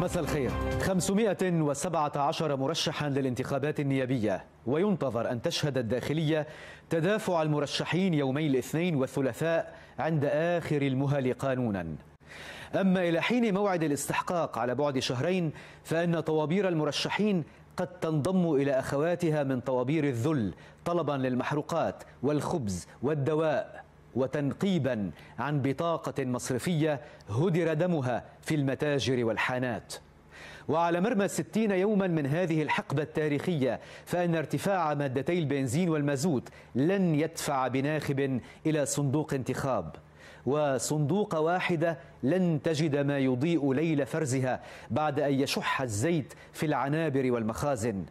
مساء الخير 517 مرشحا للانتخابات النيابية وينتظر أن تشهد الداخلية تدافع المرشحين يومي الاثنين والثلاثاء عند آخر المهل قانونا أما إلى حين موعد الاستحقاق على بعد شهرين فإن طوابير المرشحين قد تنضم إلى أخواتها من طوابير الذل طلبا للمحروقات والخبز والدواء وتنقيبا عن بطاقة مصرفية هدر دمها في المتاجر والحانات وعلى مرمى ستين يوما من هذه الحقبة التاريخية فإن ارتفاع مادتي البنزين والمازوت لن يدفع بناخب إلى صندوق انتخاب وصندوق واحدة لن تجد ما يضيء ليل فرزها بعد أن يشح الزيت في العنابر والمخازن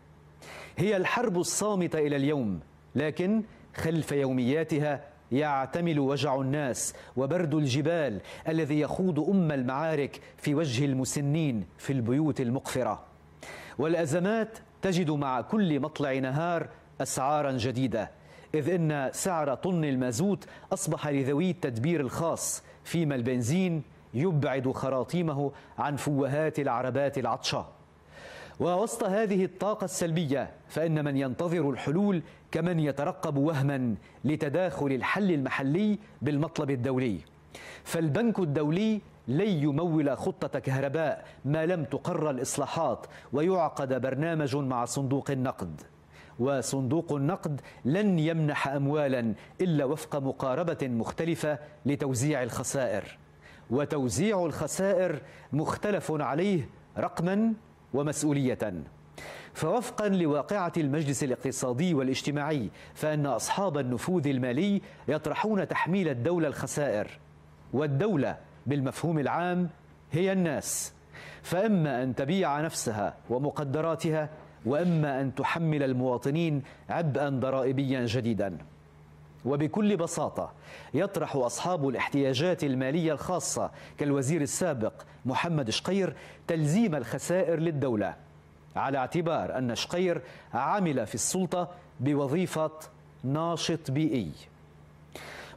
هي الحرب الصامتة إلى اليوم لكن خلف يومياتها يعتمل وجع الناس وبرد الجبال الذي يخوض أم المعارك في وجه المسنين في البيوت المقفرة والأزمات تجد مع كل مطلع نهار أسعارا جديدة إذ إن سعر طن المازوت أصبح لذوي التدبير الخاص فيما البنزين يبعد خراطيمه عن فوهات العربات العطشه ووسط هذه الطاقة السلبية فإن من ينتظر الحلول كمن يترقب وهما لتداخل الحل المحلي بالمطلب الدولي فالبنك الدولي لن يمول خطة كهرباء ما لم تقر الإصلاحات ويعقد برنامج مع صندوق النقد وصندوق النقد لن يمنح أموالا إلا وفق مقاربة مختلفة لتوزيع الخسائر وتوزيع الخسائر مختلف عليه رقما ومسؤولية فوفقا لواقعة المجلس الاقتصادي والاجتماعي فإن أصحاب النفوذ المالي يطرحون تحميل الدولة الخسائر والدولة بالمفهوم العام هي الناس فإما أن تبيع نفسها ومقدراتها وإما أن تحمل المواطنين عبئا ضرائبيا جديدا وبكل بساطة يطرح أصحاب الاحتياجات المالية الخاصة كالوزير السابق محمد شقير تلزيم الخسائر للدولة على اعتبار أن شقير عمل في السلطة بوظيفة ناشط بيئي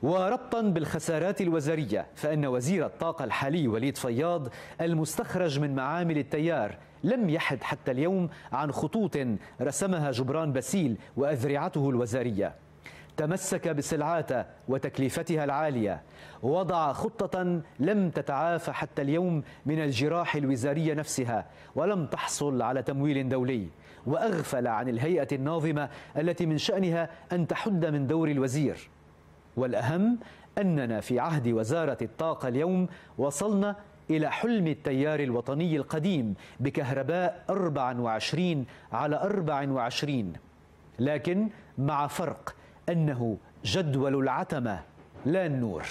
وربطا بالخسارات الوزارية فإن وزير الطاقة الحالي وليد فياض المستخرج من معامل التيار لم يحد حتى اليوم عن خطوط رسمها جبران باسيل وأذرعته الوزارية تمسك بسلعاته وتكلفتها العاليه ووضع خطه لم تتعافى حتى اليوم من الجراح الوزاريه نفسها ولم تحصل على تمويل دولي واغفل عن الهيئه الناظمه التي من شانها ان تحد من دور الوزير والاهم اننا في عهد وزاره الطاقه اليوم وصلنا إلى حلم التيار الوطني القديم بكهرباء 24 على 24 لكن مع فرق أنه جدول العتمة لا النور